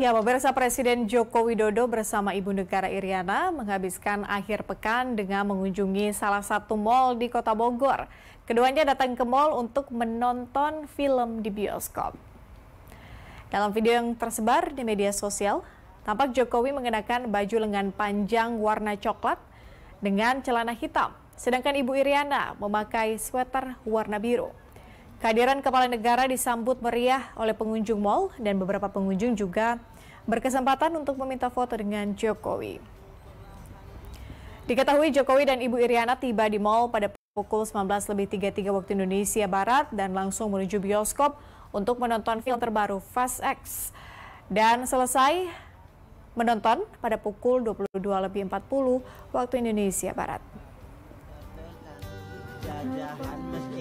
Ya, pemirsa Presiden Joko Widodo bersama Ibu Negara Iriana menghabiskan akhir pekan dengan mengunjungi salah satu mal di Kota Bogor. Keduanya datang ke mal untuk menonton film di bioskop. Dalam video yang tersebar di media sosial, tampak Jokowi mengenakan baju lengan panjang warna coklat dengan celana hitam, sedangkan Ibu Iriana memakai sweater warna biru. Kehadiran kepala negara disambut meriah oleh pengunjung mal dan beberapa pengunjung juga berkesempatan untuk meminta foto dengan Jokowi. Diketahui Jokowi dan Ibu Iriana tiba di mal pada pukul 19.33 waktu Indonesia Barat dan langsung menuju bioskop untuk menonton film terbaru Fast X. Dan selesai menonton pada pukul 22.40 waktu Indonesia Barat. Jajahan